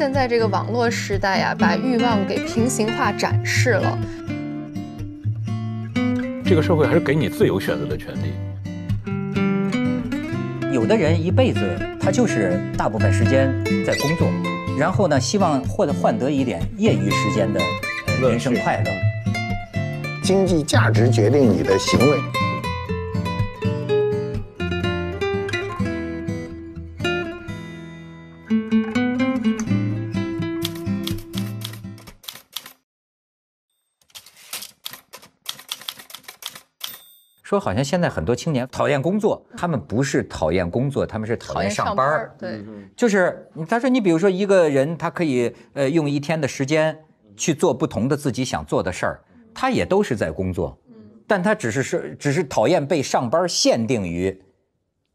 现在这个网络时代呀，把欲望给平行化展示了。这个社会还是给你自由选择的权利。有的人一辈子，他就是大部分时间在工作，然后呢，希望获得换得一点业余时间的人生快乐。经济价值决定你的行为。说好像现在很多青年讨厌工作，他们不是讨厌工作，他们是讨厌上班儿。对，就是他说，你比如说一个人，他可以呃用一天的时间去做不同的自己想做的事儿，他也都是在工作，但他只是是只是讨厌被上班限定于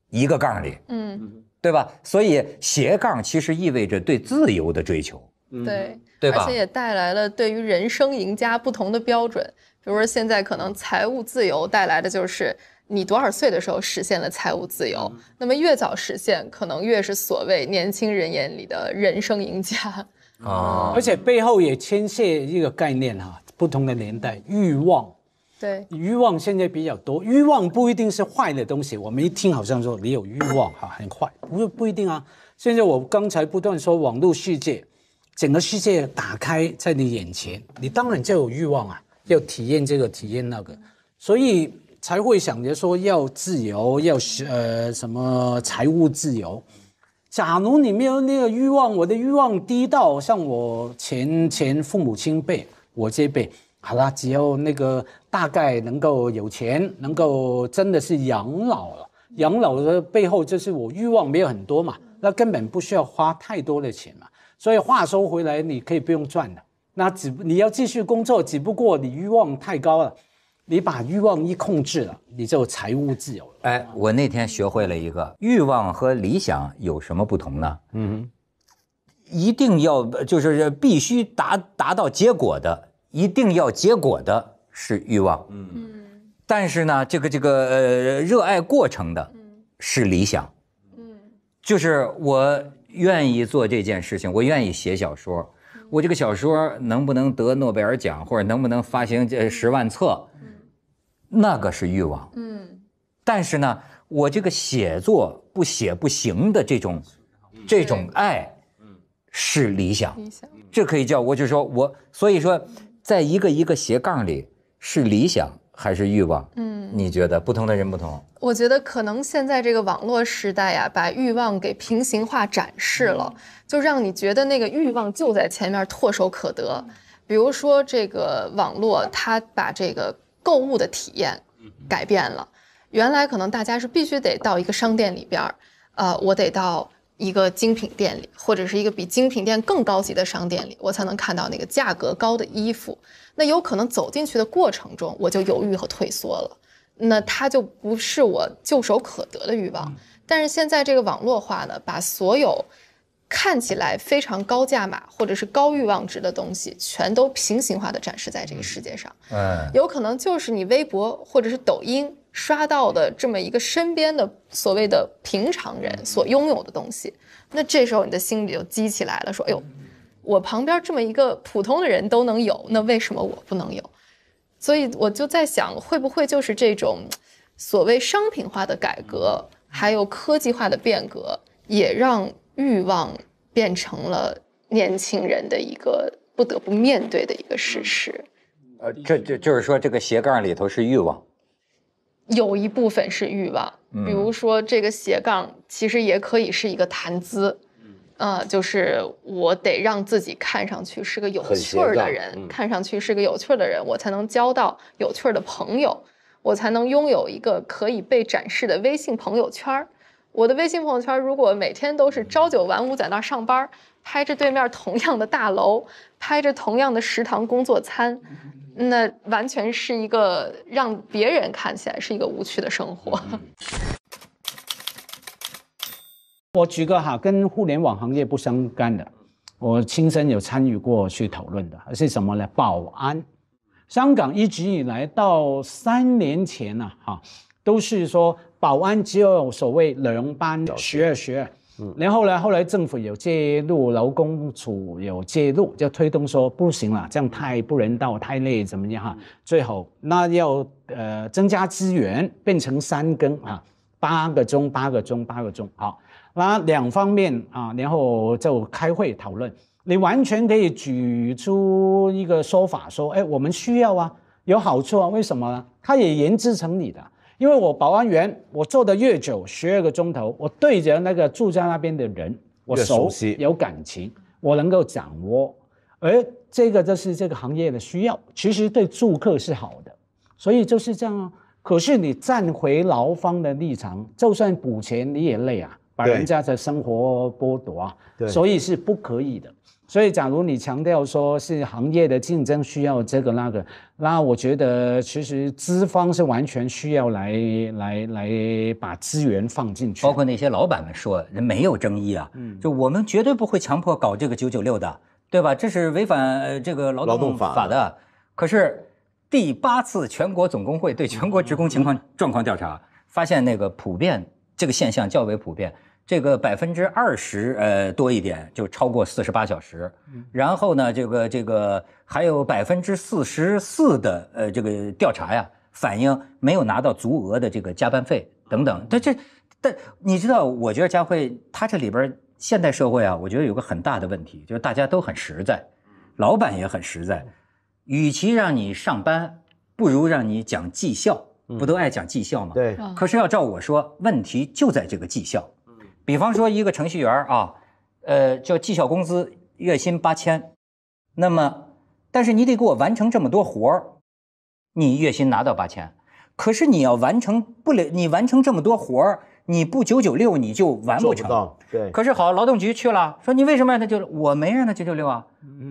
一个杠里，嗯，对吧？所以斜杠其实意味着对自由的追求，对对，而且也带来了对于人生赢家不同的标准。比如说，现在可能财务自由带来的就是你多少岁的时候实现了财务自由，那么越早实现，可能越是所谓年轻人眼里的人生赢家啊。而且背后也牵涉一个概念哈，不同的年代欲望，对欲望现在比较多，欲望不一定是坏的东西。我们一听好像说你有欲望哈，很坏，不不一定啊。现在我刚才不断说网络世界，整个世界打开在你眼前，你当然就有欲望啊。要体验这个，体验那个，所以才会想着说要自由，要呃什么财务自由。假如你没有那个欲望，我的欲望低到像我前前父母亲辈，我这辈，好了，只要那个大概能够有钱，能够真的是养老了。养老的背后就是我欲望没有很多嘛，那根本不需要花太多的钱嘛。所以话说回来，你可以不用赚的。那只你要继续工作，只不过你欲望太高了，你把欲望一控制了，你就财务自由了。哎，我那天学会了一个欲望和理想有什么不同呢？嗯，一定要就是必须达达到结果的，一定要结果的是欲望。嗯，但是呢，这个这个呃，热爱过程的，是理想。嗯，就是我愿意做这件事情，我愿意写小说。我这个小说能不能得诺贝尔奖，或者能不能发行这十万册，那个是欲望。嗯，但是呢，我这个写作不写不行的这种，这种爱，是理想。理想，这可以叫我就说我，所以说，在一个一个斜杠里是理想。还是欲望，嗯，你觉得不同的人不同？我觉得可能现在这个网络时代呀，把欲望给平行化展示了，就让你觉得那个欲望就在前面唾手可得。比如说这个网络，它把这个购物的体验，改变了。原来可能大家是必须得到一个商店里边，呃，我得到。一个精品店里，或者是一个比精品店更高级的商店里，我才能看到那个价格高的衣服。那有可能走进去的过程中，我就犹豫和退缩了。那它就不是我就手可得的欲望。但是现在这个网络化呢，把所有看起来非常高价码或者是高欲望值的东西，全都平行化的展示在这个世界上。嗯，有可能就是你微博或者是抖音。刷到的这么一个身边的所谓的平常人所拥有的东西，那这时候你的心里就激起来了，说：“哎呦，我旁边这么一个普通的人都能有，那为什么我不能有？”所以我就在想，会不会就是这种所谓商品化的改革，还有科技化的变革，也让欲望变成了年轻人的一个不得不面对的一个事实。呃，这这就是说，这个斜杠里头是欲望。有一部分是欲望，比如说这个斜杠，其实也可以是一个谈资，嗯，就是我得让自己看上去是个有趣儿的人，看上去是个有趣儿的人，我才能交到有趣儿的朋友，我才能拥有一个可以被展示的微信朋友圈儿。我的微信朋友圈如果每天都是朝九晚五在那儿上班，拍着对面同样的大楼，拍着同样的食堂工作餐。那完全是一个让别人看起来是一个无趣的生活。我举个哈，跟互联网行业不相干的，我亲身有参与过去讨论的，是什么呢？保安。香港一直以来到三年前呢，哈，都是说保安只有所谓轮班，学学。然后呢？后来政府有介入劳工处有介入，就推动说不行了，这样太不人道，太累怎么样哈？最后那要呃增加资源，变成三更啊，八个钟，八个钟，八个钟好。那两方面啊，然后就开会讨论。你完全可以举出一个说法说，哎，我们需要啊，有好处啊，为什么呢？他也研制成你的。因为我保安员，我做的越久，十二个钟头，我对着那个住在那边的人，我熟，悉，有感情，我能够掌握。而这个就是这个行业的需要，其实对住客是好的，所以就是这样啊。可是你站回劳方的立场，就算补钱你也累啊，把人家的生活剥夺啊，所以是不可以的。所以，假如你强调说是行业的竞争需要这个那个，那我觉得其实资方是完全需要来来来把资源放进去。包括那些老板们说，人没有争议啊，嗯，就我们绝对不会强迫搞这个九九六的，对吧？这是违反这个劳动法的。可是，第八次全国总工会对全国职工情况状况调查发现，那个普遍这个现象较为普遍。这个百分之二十，呃，多一点就超过四十八小时，然后呢，这个这个还有百分之四十四的，呃，这个调查呀，反映没有拿到足额的这个加班费等等。但这，但你知道，我觉得佳慧她这里边，现代社会啊，我觉得有个很大的问题，就是大家都很实在，老板也很实在，与其让你上班，不如让你讲绩效，不都爱讲绩效吗？对。可是要照我说，问题就在这个绩效。比方说一个程序员啊，呃，叫绩效工资，月薪八千，那么，但是你得给我完成这么多活儿，你月薪拿到八千，可是你要完成不了，你完成这么多活儿，你不九九六你就完不成。不对。可是好，劳动局去了，说你为什么？让他就我没让他九九六啊，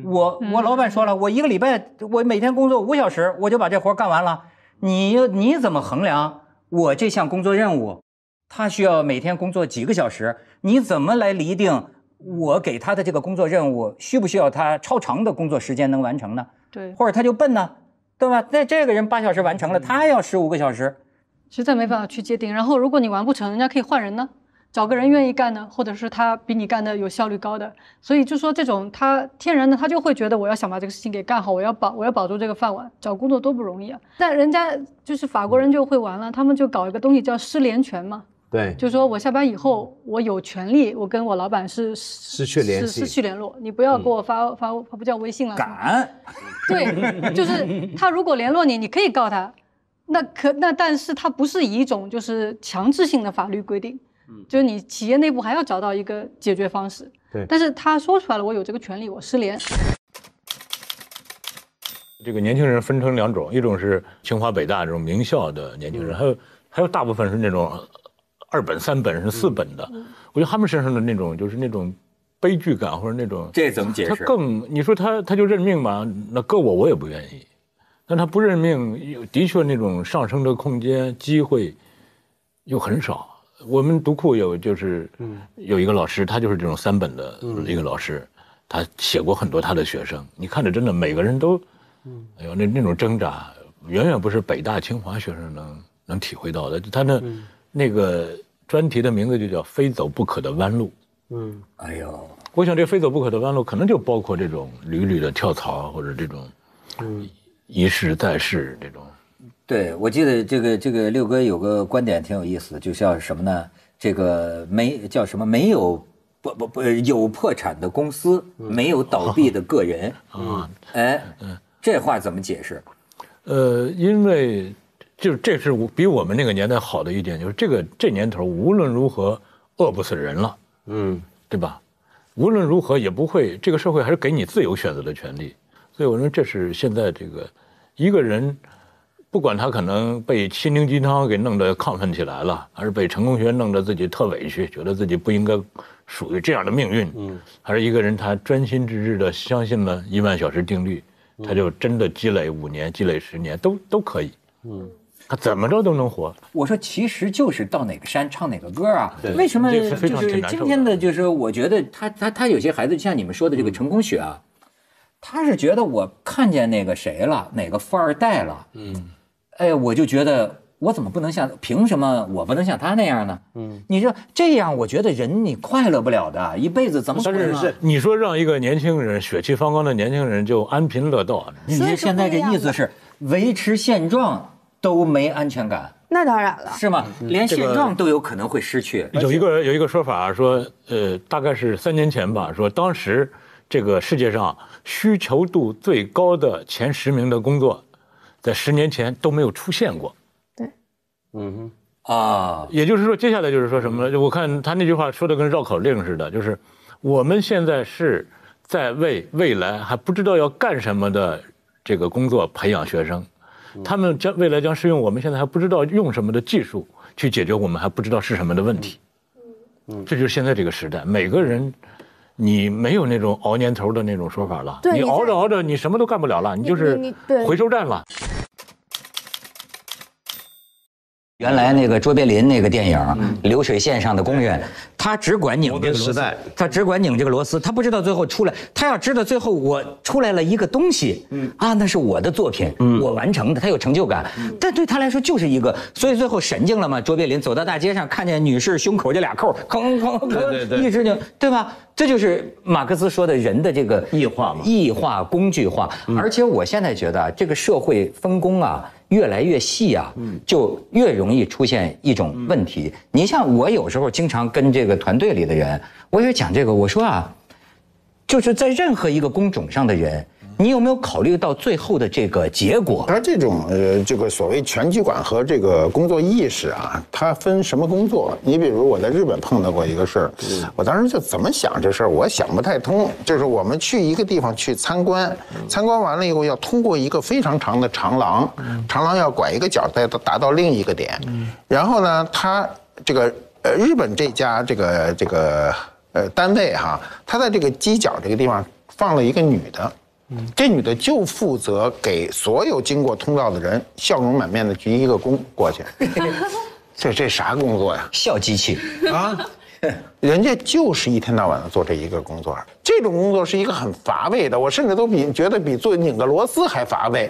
我我老板说了，我一个礼拜，我每天工作五小时，我就把这活干完了。你你怎么衡量我这项工作任务？他需要每天工作几个小时？你怎么来厘定我给他的这个工作任务需不需要他超长的工作时间能完成呢？对，或者他就笨呢，对吧？那这个人八小时完成了，他要十五个小时，实在没办法去界定。然后如果你完不成，人家可以换人呢，找个人愿意干呢，或者是他比你干的有效率高的。所以就说这种他天然的他就会觉得，我要想把这个事情给干好，我要保我要保住这个饭碗，找工作多不容易啊。那人家就是法国人就会完了，他们就搞一个东西叫失联权嘛。对，就说我下班以后，我有权利，我跟我老板是失去联系，失去联络，你不要给我发发发不叫微信了。敢，对，就是他如果联络你，你可以告他，那可那但是他不是以一种就是强制性的法律规定，嗯，就是你企业内部还要找到一个解决方式。对，但是他说出来了，我有这个权利，我失联。这个年轻人分成两种，一种是清华北大这种名校的年轻人，还有还有大部分是那种。二本、三本是四本的，我觉得他们身上的那种就是那种悲剧感或者那种这怎么解释？更你说他他就认命吧，那搁我我也不愿意。但他不认命，的确那种上升的空间、机会又很少。我们读库有就是有一个老师，他就是这种三本的一个老师，他写过很多他的学生。你看着真的每个人都，哎呦那那种挣扎，远远不是北大清华学生能能体会到的。他的那个。专题的名字就叫“非走不可的弯路”。嗯，哎呦，我想这“非走不可的弯路”可能就包括这种屡屡的跳槽或者这种，嗯，一试再试这种。对，我记得这个这个六哥有个观点挺有意思，就像什么呢？这个没叫什么没有不不不有破产的公司，没有倒闭的个人 啊？哎，这话怎么解释？呃，因为。就是这是比我们那个年代好的一点，就是这个这年头无论如何饿不死人了，嗯，对吧？无论如何也不会，这个社会还是给你自由选择的权利。所以我说这是现在这个一个人，不管他可能被心灵鸡汤给弄得亢奋起来了，还是被成功学弄得自己特委屈，觉得自己不应该属于这样的命运，嗯，还是一个人他专心致志的相信了一万小时定律，他就真的积累五年、积累十年都都可以，嗯。他怎么着都能火。我说，其实就是到哪个山唱哪个歌啊？为什么就是今天的？就是我觉得他他他有些孩子，像你们说的这个成功学啊，他是觉得我看见那个谁了，哪个富二代了，嗯，哎，我就觉得我怎么不能像凭什么我不能像他那样呢？嗯，你说这样，我觉得人你快乐不了的，一辈子怎么可能？你说让一个年轻人血气方刚的年轻人就安贫乐道？你现在这意思是维持现状。都没安全感，那当然了，是吗？连现状都有可能会失去。有一个有一个说法说，呃，大概是三年前吧，说当时这个世界上需求度最高的前十名的工作，在十年前都没有出现过。对，嗯啊，也就是说，接下来就是说什么？呢？我看他那句话说的跟绕口令似的，就是我们现在是在为未来还不知道要干什么的这个工作培养学生。他们将未来将是用我们现在还不知道用什么的技术去解决我们还不知道是什么的问题，嗯，这就是现在这个时代，每个人，你没有那种熬年头的那种说法了，你熬着熬着，你什么都干不了了，你就是回收站了。原来那个卓别林那个电影《流水线上的工人》，他只管拧这个螺丝他只管拧这个螺丝，他不知道最后出来，他要知道最后我出来了一个东西，啊，那是我的作品，我完成的，他有成就感。但对他来说就是一个，所以最后神经了嘛？卓别林走到大街上，看见女士胸口这俩扣，哐哐哐，一直拧，对吧？这就是马克思说的人的这个异化嘛，异化工具化。而且我现在觉得这个社会分工啊。越来越细啊，就越容易出现一种问题。你像我有时候经常跟这个团队里的人，我也讲这个，我说啊，就是在任何一个工种上的人。你有没有考虑到最后的这个结果？他这种呃，这个所谓拳击馆和这个工作意识啊，它分什么工作？你比如我在日本碰到过一个事儿，我当时就怎么想这事儿，我想不太通。就是我们去一个地方去参观，参观完了以后要通过一个非常长的长廊，长廊要拐一个角再达到另一个点。然后呢，他这个呃日本这家这个这个呃单位哈，他在这个犄角这个地方放了一个女的。这女的就负责给所有经过通道的人笑容满面的鞠一个躬过去，这这啥工作呀？笑机器啊！人家就是一天到晚的做这一个工作，这种工作是一个很乏味的，我甚至都比觉得比做拧个螺丝还乏味。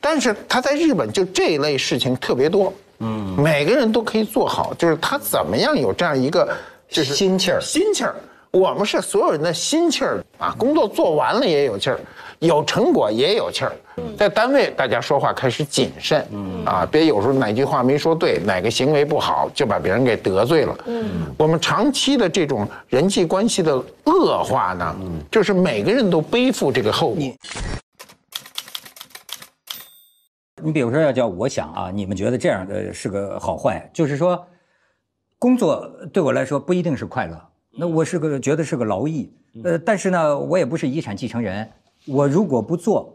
但是她在日本就这类事情特别多，嗯，每个人都可以做好，就是她怎么样有这样一个就是心气儿，心气儿。我们是所有人的心气儿啊，工作做完了也有气儿，有成果也有气儿。在单位，大家说话开始谨慎啊，别有时候哪句话没说对，哪个行为不好，就把别人给得罪了。我们长期的这种人际关系的恶化呢，就是每个人都背负这个后果。你比如说，要叫我想啊，你们觉得这样的是个好坏？就是说，工作对我来说不一定是快乐。那我是个觉得是个劳役，呃，但是呢，我也不是遗产继承人。我如果不做，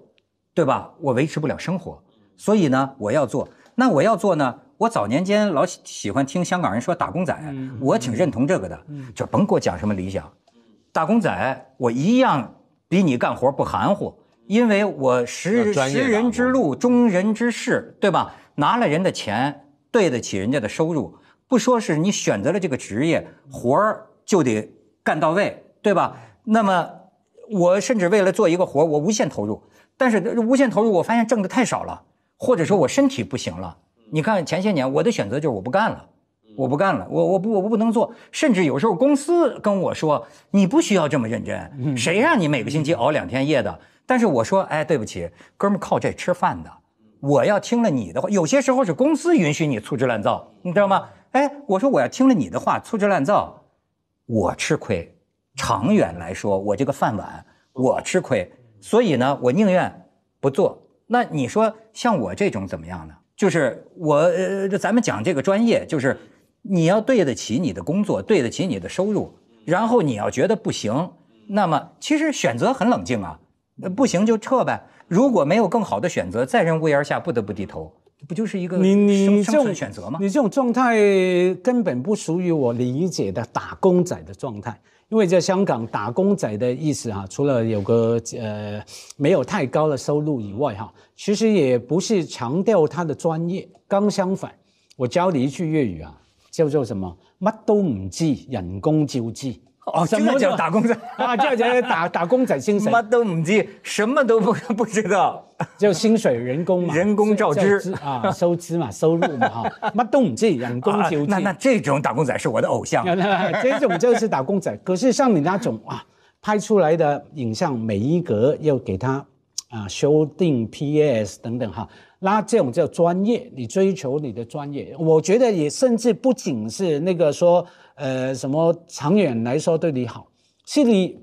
对吧？我维持不了生活，所以呢，我要做。那我要做呢？我早年间老喜喜欢听香港人说打工仔，我挺认同这个的。就甭给我讲什么理想，打工仔，我一样比你干活不含糊，因为我识识人之路，忠人之事，对吧？拿了人的钱，对得起人家的收入。不说是你选择了这个职业活儿。就得干到位，对吧？那么我甚至为了做一个活，我无限投入。但是无限投入，我发现挣的太少了，或者说我身体不行了。你看前些年我的选择就是我不干了，我不干了，我我不我不能做。甚至有时候公司跟我说：“你不需要这么认真，谁让你每个星期熬两天夜的？”但是我说：“哎，对不起，哥们靠这吃饭的，我要听了你的话。有些时候是公司允许你粗制滥造，你知道吗？哎，我说我要听了你的话，粗制滥造。”我吃亏，长远来说，我这个饭碗我吃亏，所以呢，我宁愿不做。那你说像我这种怎么样呢？就是我，呃、咱们讲这个专业，就是你要对得起你的工作，对得起你的收入，然后你要觉得不行，那么其实选择很冷静啊，不行就撤呗。如果没有更好的选择，在人屋檐下不得不低头。不就是一个你你这种选择吗？你这种状态根本不属于我理解的打工仔的状态，因为在香港打工仔的意思哈，除了有个呃没有太高的收入以外哈，其实也不是强调他的专业，刚相反，我教你一句粤语啊，叫做什么？乜都唔知，人工照知。哦，什么叫打工仔啊？这叫打 打工仔薪水，么都不知，什么都不 不知道，就薪水人工嘛，人工照支啊，收支嘛，收入嘛，哈，乜都唔知，人工就那那这种打工仔是我的偶像，这种就是打工仔。可是像你那种啊，拍出来的影像每一格要给他。啊，修订 P.S. 等等哈，那这种叫专业，你追求你的专业，我觉得也甚至不仅是那个说，呃，什么长远来说对你好，是你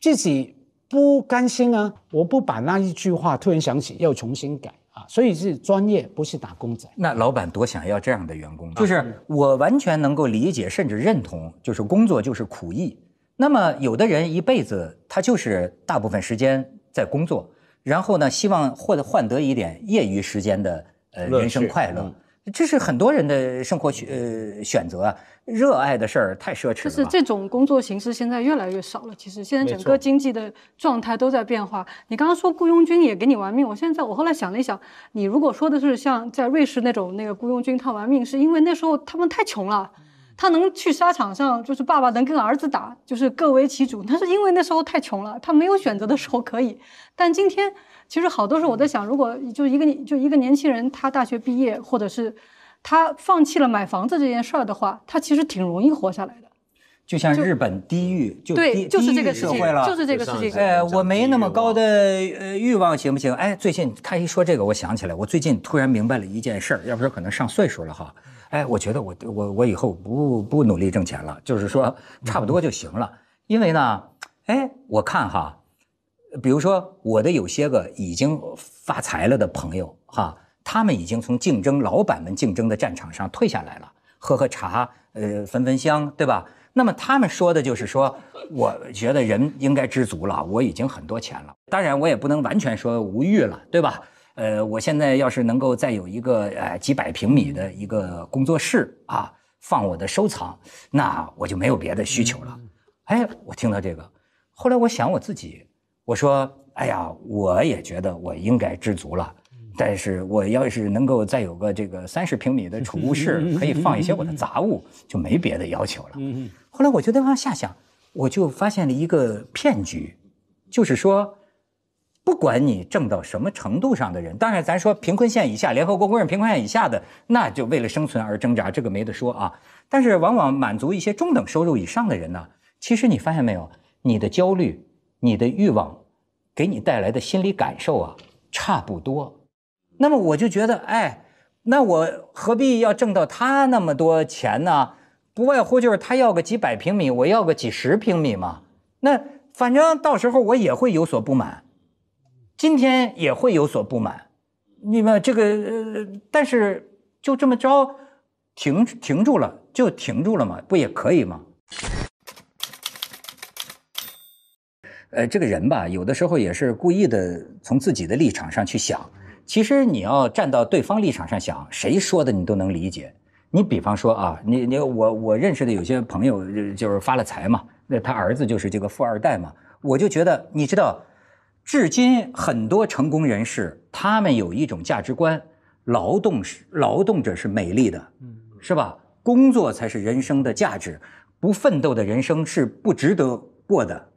自己不甘心啊！我不把那一句话突然想起要重新改啊，所以是专业，不是打工仔。那老板多想要这样的员工呢？就是我完全能够理解，甚至认同，就是工作就是苦役。那么有的人一辈子他就是大部分时间在工作。然后呢？希望获得换得一点业余时间的呃人生快乐，这是很多人的生活选呃选择啊。热爱的事儿太奢侈。就是这种工作形式现在越来越少了。其实现在整个经济的状态都在变化。你刚刚说雇佣军也给你玩命，我现在我后来想了一想，你如果说的是像在瑞士那种那个雇佣军他玩命，是因为那时候他们太穷了。他能去沙场上，就是爸爸能跟儿子打，就是各为其主。那是因为那时候太穷了，他没有选择的时候可以。但今天其实好多时候我在想，如果就一个就一个年轻人，他大学毕业，或者是他放弃了买房子这件事儿的话，他其实挺容易活下来的。就像日本低欲，就低就是这个社会了，就是这个事情。哎，我没那么高的呃欲望，行不行？哎，最近他一说这个，我想起来，我最近突然明白了一件事儿，要不说可能上岁数了哈。哎，我觉得我我我以后不不努力挣钱了，就是说差不多就行了。因为呢，哎，我看哈，比如说我的有些个已经发财了的朋友哈，他们已经从竞争老板们竞争的战场上退下来了，喝喝茶，呃，焚焚香，对吧？那么他们说的就是说，我觉得人应该知足了，我已经很多钱了。当然，我也不能完全说无欲了，对吧？呃，我现在要是能够再有一个呃几百平米的一个工作室啊，放我的收藏，那我就没有别的需求了。哎，我听到这个，后来我想我自己，我说，哎呀，我也觉得我应该知足了。但是我要是能够再有个这个三十平米的储物室，可以放一些我的杂物，就没别的要求了。后来我就在往下想，我就发现了一个骗局，就是说。不管你挣到什么程度上的人，当然咱说贫困线以下，联合国公认贫困线以下的，那就为了生存而挣扎，这个没得说啊。但是往往满足一些中等收入以上的人呢，其实你发现没有，你的焦虑、你的欲望，给你带来的心理感受啊，差不多。那么我就觉得，哎，那我何必要挣到他那么多钱呢？不外乎就是他要个几百平米，我要个几十平米嘛。那反正到时候我也会有所不满。今天也会有所不满，你们这个，但是就这么着，停停住了，就停住了嘛，不也可以吗？呃，这个人吧，有的时候也是故意的，从自己的立场上去想。其实你要站到对方立场上想，谁说的你都能理解。你比方说啊，你你我我认识的有些朋友就是发了财嘛，那他儿子就是这个富二代嘛，我就觉得，你知道。至今，很多成功人士他们有一种价值观：劳动是劳动者是美丽的，嗯，是吧？工作才是人生的价值，不奋斗的人生是不值得过的。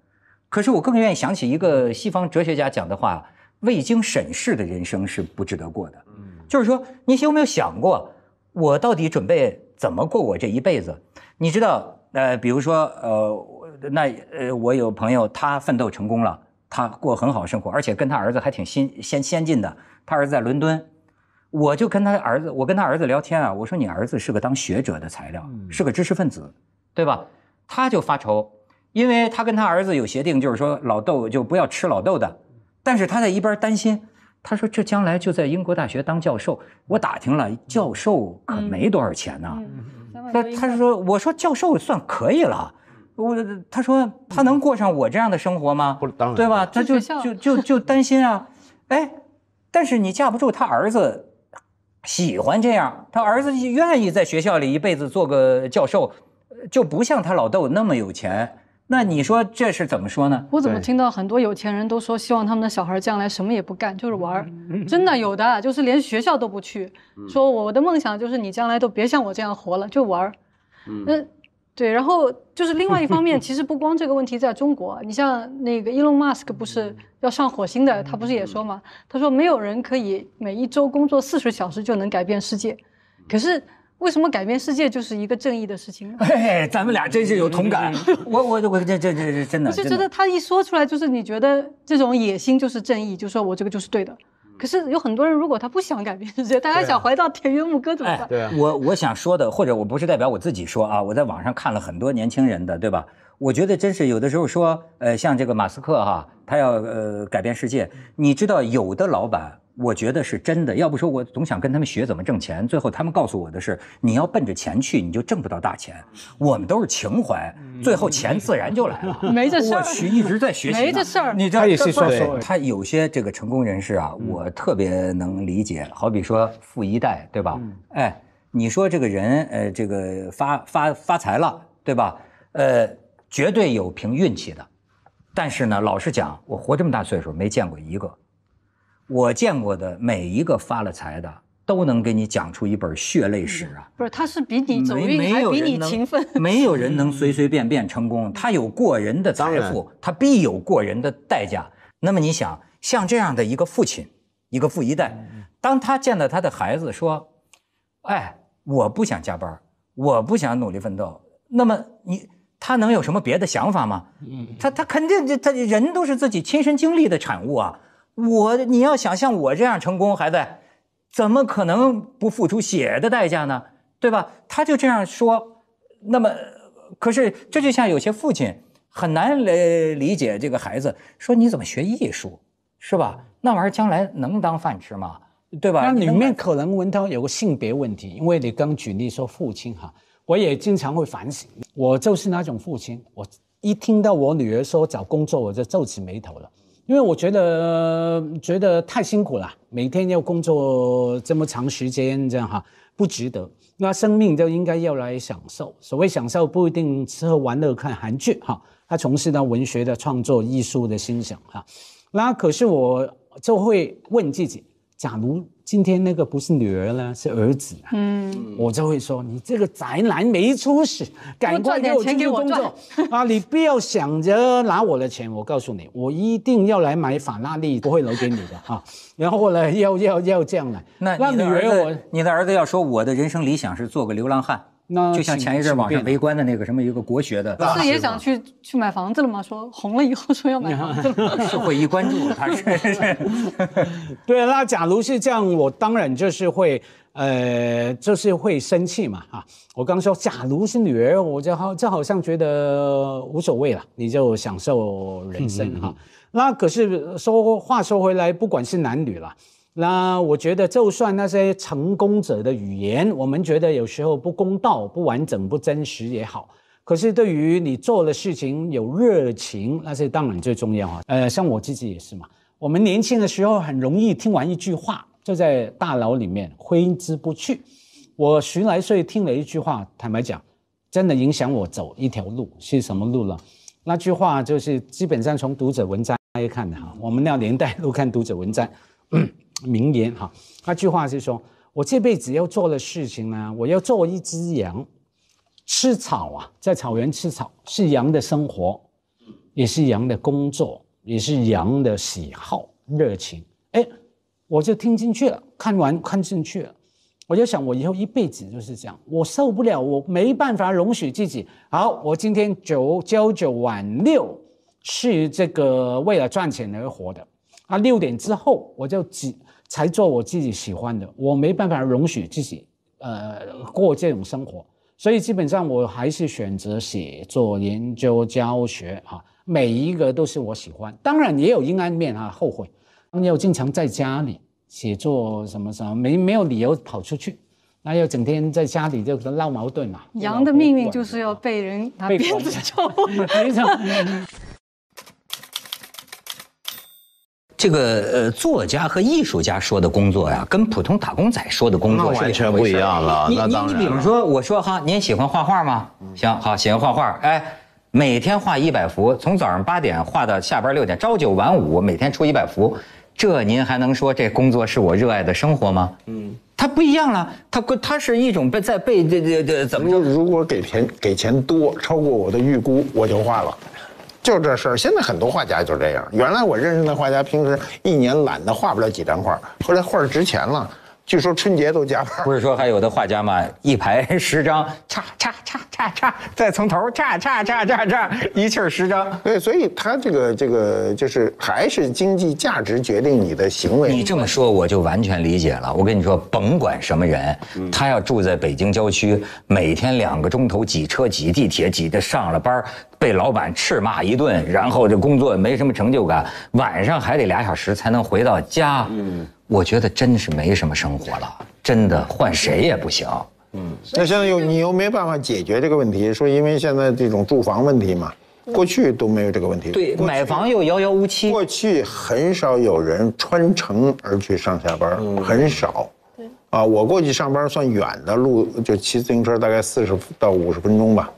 可是我更愿意想起一个西方哲学家讲的话：未经审视的人生是不值得过的。嗯，就是说，你有没有想过，我到底准备怎么过我这一辈子？你知道，呃，比如说，呃，那呃，我有朋友他奋斗成功了。他过很好生活，而且跟他儿子还挺先先先进的。他儿子在伦敦，我就跟他儿子，我跟他儿子聊天啊，我说你儿子是个当学者的材料，是个知识分子，对吧？他就发愁，因为他跟他儿子有协定，就是说老豆就不要吃老豆的，但是他在一边担心。他说这将来就在英国大学当教授，我打听了，教授可没多少钱呢。他他说我说教授算可以了。我他说他能过上我这样的生活吗？不当然，对吧？他就就就 就担心啊，哎，但是你架不住他儿子喜欢这样，他儿子愿意在学校里一辈子做个教授，就不像他老豆那么有钱。那你说这是怎么说呢？我怎么听到很多有钱人都说希望他们的小孩将来什么也不干就是玩儿，真的有的就是连学校都不去，说我的梦想就是你将来都别像我这样活了，就玩儿，嗯。那。对，然后就是另外一方面，其实不光这个问题在中国，你像那个伊隆马斯克不是要上火星的，他不是也说嘛？他说没有人可以每一周工作四十小时就能改变世界，可是为什么改变世界就是一个正义的事情呢？嘿嘿，咱们俩真是有同感。我我我这这这真的，我是觉得他一说出来就是你觉得这种野心就是正义，就说我这个就是对的。可是有很多人，如果他不想改变世界，他还想回到田园牧歌怎么办？我我想说的，或者我不是代表我自己说啊，我在网上看了很多年轻人的，对吧？我觉得真是有的时候说，呃，像这个马斯克哈，他要呃改变世界，你知道有的老板。我觉得是真的，要不说我总想跟他们学怎么挣钱，最后他们告诉我的是：你要奔着钱去，你就挣不到大钱。我们都是情怀，最后钱自然就来了，没这事儿。我去，一直在学习，没这事儿。他也是说，他有些这个成功人士啊，我特别能理解。好比说富一代，对吧？哎，你说这个人，呃，这个发发发财了，对吧？呃，绝对有凭运气的，但是呢，老实讲，我活这么大岁数，没见过一个。我见过的每一个发了财的，都能给你讲出一本血泪史啊！不是，他是比你走运，还比你勤奋。没有人能 随随便便成功，他有过人的财富，他必有过人的代价。那么你想，像这样的一个父亲，一个富一代，当他见到他的孩子说：“哎，我不想加班，我不想努力奋斗。”那么你，他能有什么别的想法吗？嗯，他他肯定，这他人都是自己亲身经历的产物啊。我，你要想像我这样成功，孩子，怎么可能不付出血的代价呢？对吧？他就这样说。那么，可是这就像有些父亲很难来理解这个孩子说：“你怎么学艺术？是吧？那玩意儿将来能当饭吃吗？对吧？”那里面可能文涛有个性别问题，因为你刚举例说父亲哈，我也经常会反省，我就是那种父亲，我一听到我女儿说找工作，我就皱起眉头了。因为我觉得觉得太辛苦了，每天要工作这么长时间，这样哈不值得。那生命就应该要来享受，所谓享受不一定吃喝玩乐看韩剧哈。他从事到文学的创作、艺术的欣赏哈。那可是我就会问自己，假如。今天那个不是女儿呢，是儿子。嗯，我就会说你这个宅男没出息，赶快给我去工作 啊！你不要想着拿我的钱，我告诉你，我一定要来买法拉利，不会留给你的哈。然后呢，要要要这样来。那那女儿，你的儿子要说我的人生理想是做个流浪汉。那就像前一阵网上围观的那个什么一个国学的，不是也想去去买房子了吗？说红了以后说要买房子，社 会一关注，他是 对那假如是这样，我当然就是会，呃，就是会生气嘛。哈，我刚说假如是女儿，我就好，就好像觉得无所谓了，你就享受人生哈。那可是说话说回来，不管是男女了。那我觉得，就算那些成功者的语言，我们觉得有时候不公道、不完整、不真实也好，可是对于你做的事情有热情，那些当然最重要啊。呃，像我自己也是嘛。我们年轻的时候很容易听完一句话，就在大脑里面挥之不去。我十来岁听了一句话，坦白讲，真的影响我走一条路是什么路了？那句话就是基本上从读者文章看的哈。我们那年代都看读者文章。名言哈，那句话是说：“我这辈子要做的事情呢，我要做一只羊，吃草啊，在草原吃草是羊的生活，也是羊的工作，也是羊的喜好、热情。”哎，我就听进去了，看完看进去了，我就想，我以后一辈子就是这样，我受不了，我没办法容许自己。好，我今天九、九晚六是这个为了赚钱而活的，那六点之后我就只。才做我自己喜欢的，我没办法容许自己，呃，过这种生活，所以基本上我还是选择写作、研究、教学啊，每一个都是我喜欢。当然也有阴暗面啊，后悔，要经常在家里写作什么什么，没没有理由跑出去，那要整天在家里就闹矛盾嘛。羊的命运就是要被人他鞭子抽。这个呃，作家和艺术家说的工作呀，跟普通打工仔说的工作完全不一样了。你你你比如说，我说哈，您喜欢画画吗？行，好，喜欢画画，哎，每天画一百幅，从早上八点画到下班六点，朝九晚五，每天出一百幅，这您还能说这工作是我热爱的生活吗？嗯，它不一样了，它它是一种被在被这这这怎么着？如果给钱给钱多超过我的预估，我就画了。就这事儿，现在很多画家就这样。原来我认识的画家，平时一年懒得画不了几张画，后来画值钱了。据说春节都加班。不是说还有的画家嘛，一排 十张，叉叉叉叉叉，再从头叉叉叉叉叉，一气儿十张。对，所以他这个这个就是还是经济价值决定你的行为。你这么说我就完全理解了。我跟你说，甭管什么人，他要住在北京郊区，每天两个钟头挤车、挤地铁、挤得上了班，被老板斥骂一顿，然后这工作没什么成就感，晚上还得俩小时才能回到家。嗯。我觉得真是没什么生活了，真的换谁也不行。嗯，那现在又你又没办法解决这个问题，说因为现在这种住房问题嘛，过去都没有这个问题。对，买房又遥遥无期。过去很少有人穿城而去上下班，很少。对。啊，我过去上班算远的，路就骑自行车大概四十到五十分钟吧。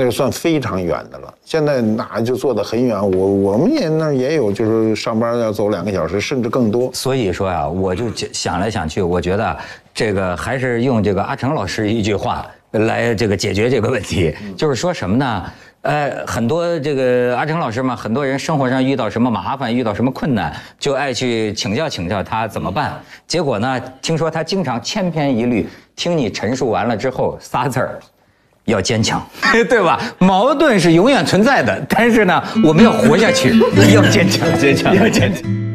那个算非常远的了，现在那就坐得很远，我我们也那儿也有，就是上班要走两个小时，甚至更多。所以说呀，我就想来想去，我觉得这个还是用这个阿成老师一句话来这个解决这个问题，就是说什么呢？呃，很多这个阿成老师嘛，很多人生活上遇到什么麻烦，遇到什么困难，就爱去请教请教他怎么办。结果呢，听说他经常千篇一律，听你陈述完了之后，仨字儿。要坚强，对吧？矛盾是永远存在的，但是呢，我们要活下去，要坚强，坚强，要坚强。